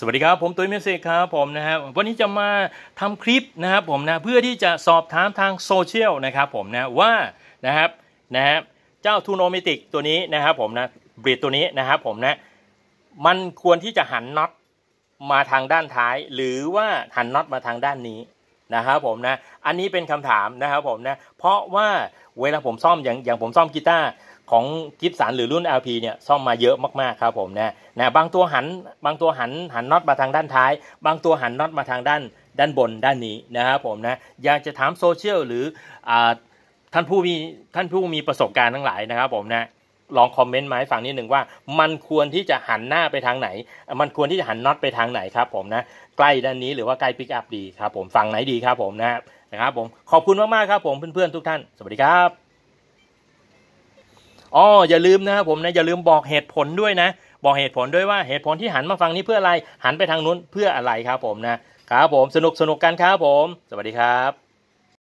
สวัสดีครับ ผมตุ้ยเมสเซครับผมนะฮะวันนี้จะมาทำคลิปนะครับผมนะเพื่อที่จะสอบถามทางโซเชียลนะครับผมนะว่านะครับนะฮะเจ้าทูโนเมติกตัวนี้นะครับผมนะเบรดตัวนี้นะครับผมนะมันควรที่จะหันน็อตมาทางด้านท้าย หรือว่าหันน็อตมาทางด้านนี้นะครับผมนะอันนี้เป็นคำถามนะครับผมนะเพราะว่าเวลาผมซ่อมอย่างอย่างผมซ่อมกีตาร์ของกิฟสันหรือรุ่น LP เนี่ยซ่อมมาเยอะมากๆครับผมนะนะบางตัวหันบางตัวหันหันน็อตมาทางด้านท้ายบางตัวหันน็อตมาทางด้าน ด้านบนด้านนี้นะครับผมนะอยากจะถามโซเชียลหรือ ท่านผู้มีท่านผู้มีประสบการณ์ทั้งหลายนะครับผมนะลองคอมเมนต์มาให้ฟังนิดหนึ่งว่า มันควรที่จะหันหน้าไปทางไหน มันควรที่จะหันน็อตไปทางไหนครับผมนะใกล้ด้านนี้หรือว่าใกล้ปิกอัพดีครับผมฝั่งไหนดีครับผมนะนะครับผมขอบคุณมากๆครับผมเพื่อนๆทุกท่านสวัสดีครับอ๋ออย่าลืมนะครับผมนะอย่าลืมบอกเหตุผลด้วยนะบอกเหตุผลด้วยว่าเหตุผลที่หันมาฟังนี้เพื่ออะไรหันไปทางนู้น เพื่ออะไรครับผมนะครับผมสนุกสนุกกันครับผม สวัสดีครับ